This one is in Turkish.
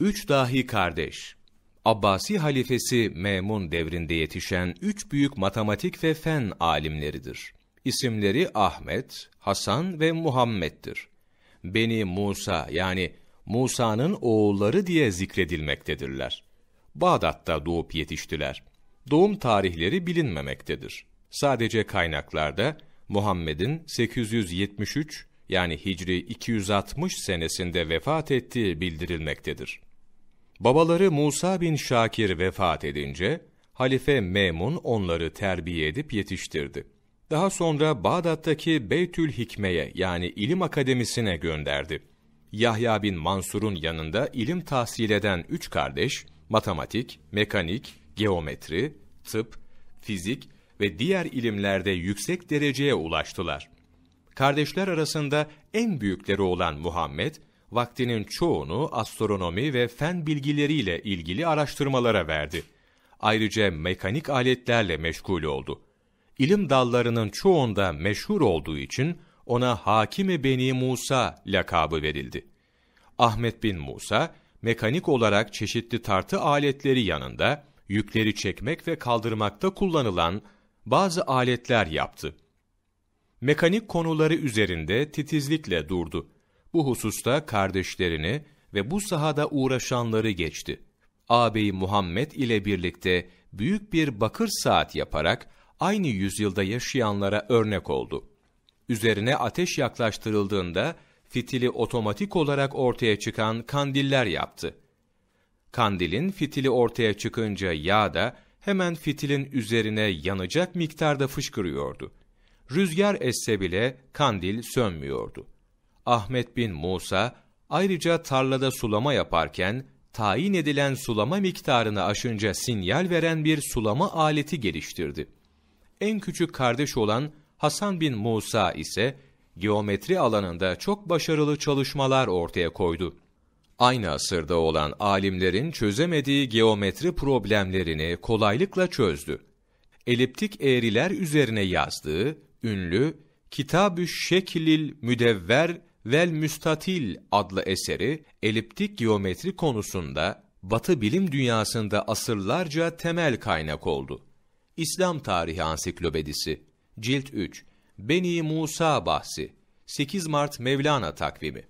Üç dahi kardeş, Abbasi halifesi Memun devrinde yetişen üç büyük matematik ve fen alimleridir. İsimleri Ahmet, Hasan ve Muhammed'dir. Beni Musa yani Musa'nın oğulları diye zikredilmektedirler. Bağdat'ta doğup yetiştiler. Doğum tarihleri bilinmemektedir. Sadece kaynaklarda Muhammed'in 873 yani Hicri 260 senesinde vefat ettiği bildirilmektedir. Babaları Musa bin Şakir vefat edince, Halife Memun onları terbiye edip yetiştirdi. Daha sonra Bağdat'taki Beytül Hikme'ye yani ilim akademisine gönderdi. Yahya bin Mansur'un yanında ilim tahsil eden üç kardeş, matematik, mekanik, geometri, tıp, fizik ve diğer ilimlerde yüksek dereceye ulaştılar kardeşler arasında en büyükleri olan Muhammed, vaktinin çoğunu astronomi ve fen bilgileriyle ilgili araştırmalara verdi. Ayrıca mekanik aletlerle meşgul oldu. İlim dallarının çoğunda meşhur olduğu için ona Hakimi Beni Musa lakabı verildi. Ahmet bin Musa, mekanik olarak çeşitli tartı aletleri yanında, yükleri çekmek ve kaldırmakta kullanılan bazı aletler yaptı mekanik konuları üzerinde titizlikle durdu. Bu hususta kardeşlerini ve bu sahada uğraşanları geçti. Ağabeyi Muhammed ile birlikte büyük bir bakır saat yaparak aynı yüzyılda yaşayanlara örnek oldu. Üzerine ateş yaklaştırıldığında fitili otomatik olarak ortaya çıkan kandiller yaptı. Kandilin fitili ortaya çıkınca yağ da hemen fitilin üzerine yanacak miktarda fışkırıyordu.'' Rüzgar esse bile kandil sönmüyordu. Ahmet bin Musa ayrıca tarlada sulama yaparken tayin edilen sulama miktarını aşınca sinyal veren bir sulama aleti geliştirdi. En küçük kardeş olan Hasan bin Musa ise geometri alanında çok başarılı çalışmalar ortaya koydu. Aynı asırda olan alimlerin çözemediği geometri problemlerini kolaylıkla çözdü. Eliptik eğriler üzerine yazdığı ünlü Kitab-ı Şekilil Müdevver vel Müstatil adlı eseri eliptik geometri konusunda Batı bilim dünyasında asırlarca temel kaynak oldu. İslam Tarihi Ansiklopedisi Cilt 3 Beni Musa Bahsi 8 Mart Mevlana Takvimi